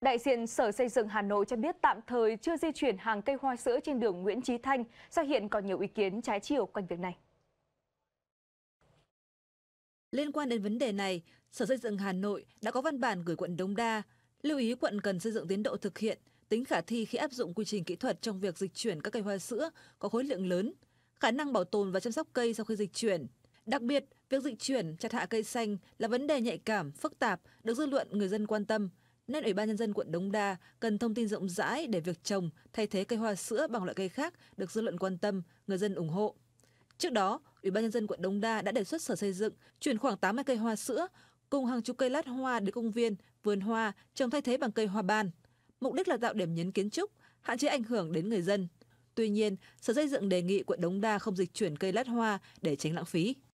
Đại diện Sở Xây dựng Hà Nội cho biết tạm thời chưa di chuyển hàng cây hoa sữa trên đường Nguyễn Trí Thanh do hiện còn nhiều ý kiến trái chiều quanh việc này. Liên quan đến vấn đề này, Sở Xây dựng Hà Nội đã có văn bản gửi quận Đống Đa, lưu ý quận cần xây dựng tiến độ thực hiện, tính khả thi khi áp dụng quy trình kỹ thuật trong việc dịch chuyển các cây hoa sữa có khối lượng lớn, khả năng bảo tồn và chăm sóc cây sau khi dịch chuyển. Đặc biệt, việc dịch chuyển chặt hạ cây xanh là vấn đề nhạy cảm, phức tạp, được dư luận người dân quan tâm – nên Ủy ban Nhân dân quận Đống Đa cần thông tin rộng rãi để việc trồng thay thế cây hoa sữa bằng loại cây khác được dư luận quan tâm, người dân ủng hộ. Trước đó, Ủy ban Nhân dân quận Đống Đa đã đề xuất sở xây dựng chuyển khoảng 80 cây hoa sữa cùng hàng chục cây lát hoa đến công viên, vườn hoa trồng thay thế bằng cây hoa ban. Mục đích là tạo điểm nhấn kiến trúc, hạn chế ảnh hưởng đến người dân. Tuy nhiên, Sở Xây dựng đề nghị quận Đống Đa không dịch chuyển cây lát hoa để tránh lãng phí.